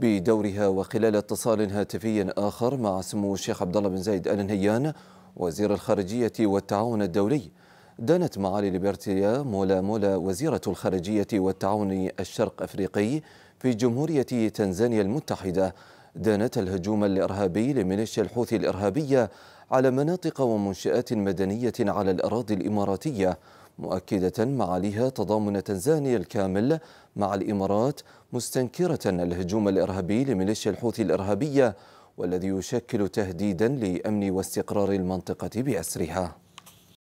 بدورها وخلال اتصال هاتفي آخر مع سمو الشيخ عبد الله بن زايد آل نهيان وزير الخارجية والتعاون الدولي دانت معالي ليبرتيا مولا مولا وزيرة الخارجية والتعاون الشرق أفريقي في جمهورية تنزانيا المتحدة دانت الهجوم الإرهابي لميليشيا الحوثي الإرهابية على مناطق ومنشآت مدنية على الأراضي الإماراتية مؤكدة معاليها تضامن تنزانيا الكامل مع الإمارات مستنكرة الهجوم الإرهابي لميليشيا الحوثي الإرهابية والذي يشكل تهديدا لأمن واستقرار المنطقة بأسرها